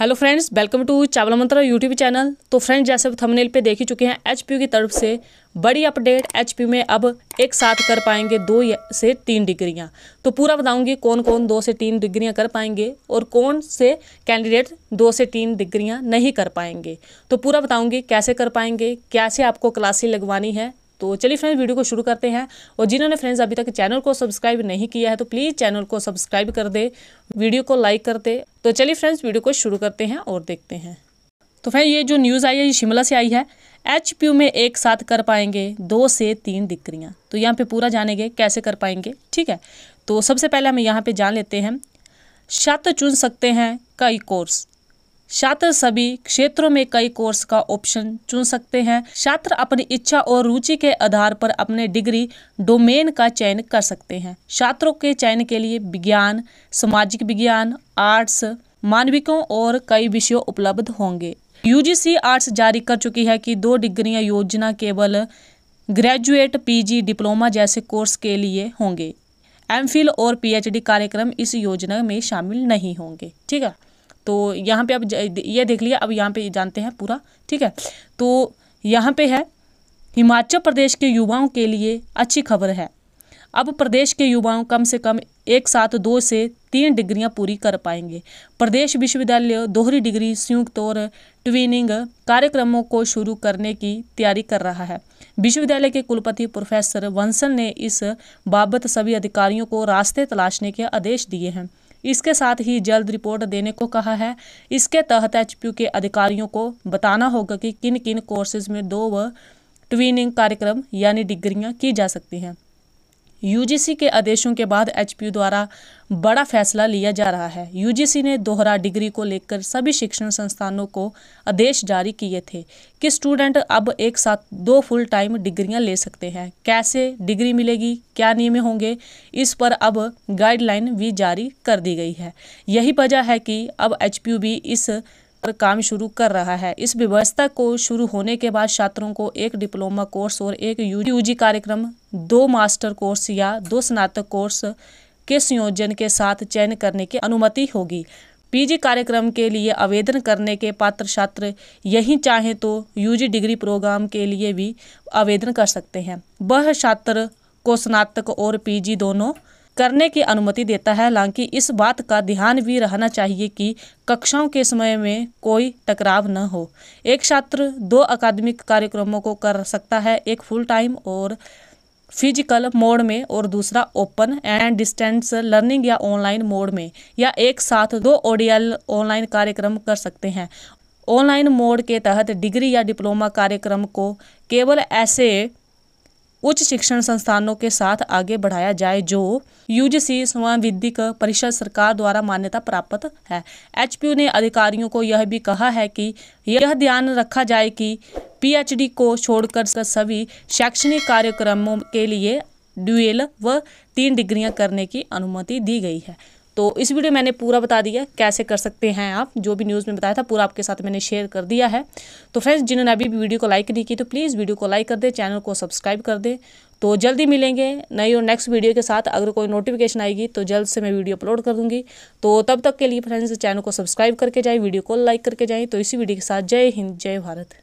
hello friends welcome to Chawla Mantra YouTube channel तो friends जैसे thumbnail पे देख ही चुके हैं एच की तरफ से बड़ी अपडेट एच में अब एक साथ कर पाएंगे दो से तीन डिग्रियां तो पूरा बताऊंगी कौन कौन दो से तीन डिग्रियां कर पाएंगे और कौन से कैंडिडेट दो से तीन डिग्रियां नहीं कर पाएंगे तो पूरा बताऊँगी कैसे कर पाएंगे कैसे आपको क्लासें लगवानी है तो चलिए फ्रेंड्स वीडियो को शुरू करते हैं और जिन्होंने फ्रेंड्स अभी तक चैनल को सब्सक्राइब नहीं किया है तो प्लीज़ चैनल को सब्सक्राइब कर दे वीडियो को लाइक कर दे तो चलिए फ्रेंड्स वीडियो को शुरू करते हैं और देखते हैं तो फ्रेंड ये जो न्यूज़ आई है ये शिमला से आई है एच में एक साथ कर पाएंगे दो से तीन डिग्रियाँ तो यहाँ पे पूरा जानेंगे कैसे कर पाएंगे ठीक है तो सबसे पहले हम यहाँ पे जान लेते हैं शत चुन सकते हैं कई कोर्स छात्र सभी क्षेत्रों में कई कोर्स का ऑप्शन चुन सकते हैं छात्र अपनी इच्छा और रुचि के आधार पर अपने डिग्री डोमेन का चयन कर सकते हैं छात्रों के चयन के लिए विज्ञान सामाजिक विज्ञान आर्ट्स मानविकों और कई विषयों उपलब्ध होंगे यूजीसी आर्ट्स जारी कर चुकी है कि दो डिग्रियां योजना केवल ग्रेजुएट पीजी डिप्लोमा जैसे कोर्स के लिए होंगे एमफिल और पीएचडी कार्यक्रम इस योजना में शामिल नहीं होंगे ठीक है तो यहाँ पे आप ये देख लिया अब यहाँ पे जानते हैं पूरा ठीक है तो यहाँ पे है हिमाचल प्रदेश के युवाओं के लिए अच्छी खबर है अब प्रदेश के युवाओं कम से कम एक साथ दो से तीन डिग्रियां पूरी कर पाएंगे प्रदेश विश्वविद्यालय दोहरी डिग्री संयुक्त और ट्विनिंग कार्यक्रमों को शुरू करने की तैयारी कर रहा है विश्वविद्यालय के कुलपति प्रोफेसर वंसन ने इस बाबत सभी अधिकारियों को रास्ते तलाशने के आदेश दिए हैं इसके साथ ही जल्द रिपोर्ट देने को कहा है इसके तहत एचपीयू के अधिकारियों को बताना होगा कि किन किन कोर्सेज में दो व ट्वीनिंग कार्यक्रम यानी डिग्रियां की जा सकती हैं यूजीसी के आदेशों के बाद एचपीयू द्वारा बड़ा फैसला लिया जा रहा है यूजीसी ने दोहरा डिग्री को लेकर सभी शिक्षण संस्थानों को आदेश जारी किए थे कि स्टूडेंट अब एक साथ दो फुल टाइम डिग्रियां ले सकते हैं कैसे डिग्री मिलेगी क्या नियम होंगे इस पर अब गाइडलाइन भी जारी कर दी गई है यही वजह है कि अब एच भी इस पर काम शुरू कर रहा है इस व्यवस्था को शुरू होने के बाद छात्रों को एक डिप्लोमा कोर्स और एक यूजी कार्यक्रम दो मास्टर कोर्स या दो स्नातक कोर्स के संयोजन के साथ चयन करने की अनुमति होगी पीजी कार्यक्रम के लिए आवेदन करने के पात्र छात्र यही चाहें तो यूजी डिग्री प्रोग्राम के लिए भी आवेदन कर सकते हैं वह छात्र को स्नातक और पीजी दोनों करने की अनुमति देता है हालांकि इस बात का ध्यान भी रहना चाहिए कि कक्षाओं के समय में कोई टकराव न हो एक छात्र दो अकादमिक कार्यक्रमों को कर सकता है एक फुल टाइम और फिजिकल मोड में और दूसरा ओपन एंड डिस्टेंस लर्निंग या ऑनलाइन मोड में या एक साथ दो ओडियल ऑनलाइन कार्यक्रम कर सकते हैं ऑनलाइन मोड के तहत डिग्री या डिप्लोमा कार्यक्रम को केवल ऐसे उच्च शिक्षण संस्थानों के साथ आगे बढ़ाया जाए जो यूजीसी संविधिक परिषद सरकार द्वारा मान्यता प्राप्त है एचपीयू ने अधिकारियों को यह भी कहा है कि यह ध्यान रखा जाए कि पीएचडी को छोड़कर सभी शैक्षणिक कार्यक्रमों के लिए ड्यूएल व तीन डिग्रियां करने की अनुमति दी गई है तो इस वीडियो मैंने पूरा बता दिया कैसे कर सकते हैं आप जो भी न्यूज़ में बताया था पूरा आपके साथ मैंने शेयर कर दिया है तो फ्रेंड्स जिन्होंने अभी भी वीडियो को लाइक नहीं की तो प्लीज़ वीडियो को लाइक कर दें चैनल को सब्सक्राइब कर दें तो जल्दी मिलेंगे नई और नेक्स्ट वीडियो के साथ अगर कोई नोटिफिकेशन आएगी तो जल्द से मैं वीडियो अपलोड कर दूँगी तो तब तक के लिए फ्रेंड्स चैनल को सब्सक्राइब करके जाएँ वीडियो को लाइक करके जाएँ तो इसी वीडियो के साथ जय हिंद जय भारत